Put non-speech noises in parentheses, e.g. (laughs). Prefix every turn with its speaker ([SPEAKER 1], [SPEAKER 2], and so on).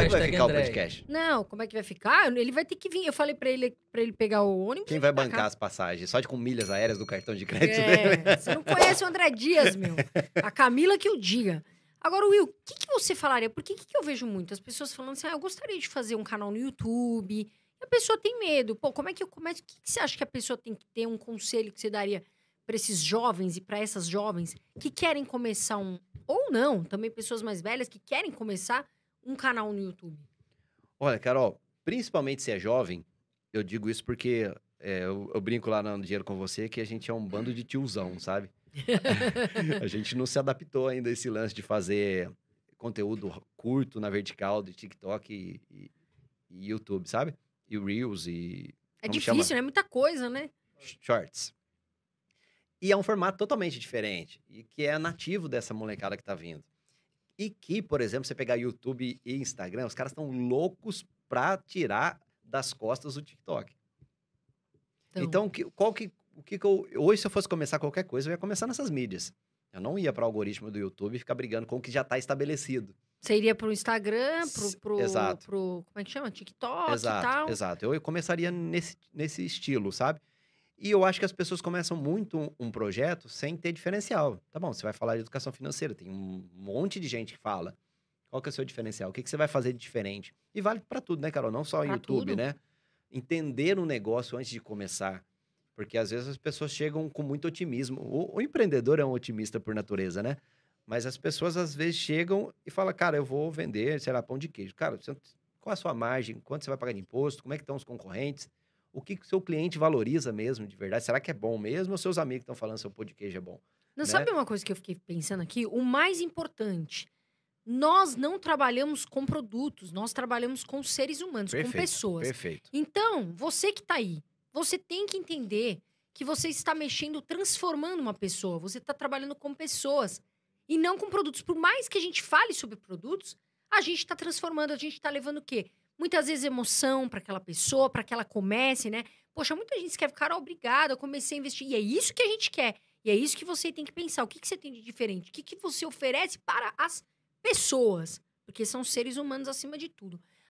[SPEAKER 1] como é que vai ficar André. o podcast?
[SPEAKER 2] Não, como é que vai ficar? Ele vai ter que vir. Eu falei pra ele, pra ele pegar o ônibus. Quem vai bancar as
[SPEAKER 1] passagens? Só de com milhas aéreas do cartão de crédito é, dele? (laughs) Você não conhece
[SPEAKER 2] o André Dias, meu. A Camila que o diga. Agora, Will, o que, que, você falaria? Porque o que, que, eu vejo muito? As pessoas falando assim, ah, eu gostaria de fazer um canal no YouTube. E a pessoa tem medo. Pô, como é que eu começo? É o que, que você acha que a pessoa tem que ter? Um conselho que você daria para esses jovens e para essas jovens que querem começar um. Ou não, também pessoas mais velhas que querem começar um canal no YouTube?
[SPEAKER 1] Olha, Carol, principalmente se é jovem, eu digo isso porque é, eu, eu, brinco lá no Dinheiro com Você que a gente é um bando de tiozão, sabe? (laughs) a gente não se adaptou ainda a esse lance de fazer conteúdo curto na vertical de TikTok e, e, e YouTube, sabe? E Reels e. É difícil, chama?
[SPEAKER 2] né? Muita coisa, né?
[SPEAKER 1] Shorts. E é um formato totalmente diferente e que é nativo dessa molecada que tá vindo. E que, por exemplo, você pegar YouTube e Instagram, os caras estão loucos para tirar das costas o TikTok. Então, então que, qual que, o que, que eu, hoje se eu fosse começar qualquer coisa, eu ia começar nessas mídias. Eu não ia para o algoritmo do YouTube e ficar brigando com o que já está estabelecido.
[SPEAKER 2] Você iria para o Instagram, para o Pro, como é que chama? TikTok exato, e tal?
[SPEAKER 1] Exato, eu, eu começaria nesse, nesse estilo, sabe? E eu acho que as pessoas começam muito um projeto sem ter diferencial. Tá bom, você vai falar de educação financeira, tem um monte de gente que fala. Qual que é o seu diferencial? O que, que você vai fazer de diferente? E vale para tudo, né, Carol? Não só o YouTube, tudo. né? Entender um negócio antes de começar. Porque às vezes as pessoas chegam com muito otimismo. O, o empreendedor é um otimista por natureza, né? Mas as pessoas às vezes chegam e falam, cara, eu vou vender, sei lá, pão de queijo. Cara, qual a sua margem? Quanto você vai pagar de imposto? Como é que estão os concorrentes? o que o seu cliente valoriza mesmo, de verdade. Será que é bom mesmo ou seus amigos estão falando seu pão de queijo é bom? Não, né? sabe uma
[SPEAKER 2] coisa que eu fiquei pensando aqui? O mais importante, nós não trabalhamos com produtos, nós trabalhamos com seres humanos, perfeito, com pessoas. Perfeito. Então, você que está aí, você tem que entender que você está mexendo, transformando uma pessoa. Você está trabalhando com pessoas e não com produtos. Por mais que a gente fale sobre produtos, a gente está transformando, a gente está levando o quê? muitas vezes emoção para aquela pessoa, para que ela comece, né? Poxa, muita gente quer ficar obrigada, eu comecei a investir. E é isso que a gente quer. E é isso que você tem que pensar. O que, que você tem de diferente? O que, que você oferece para as pessoas? Porque são seres humanos acima de tudo.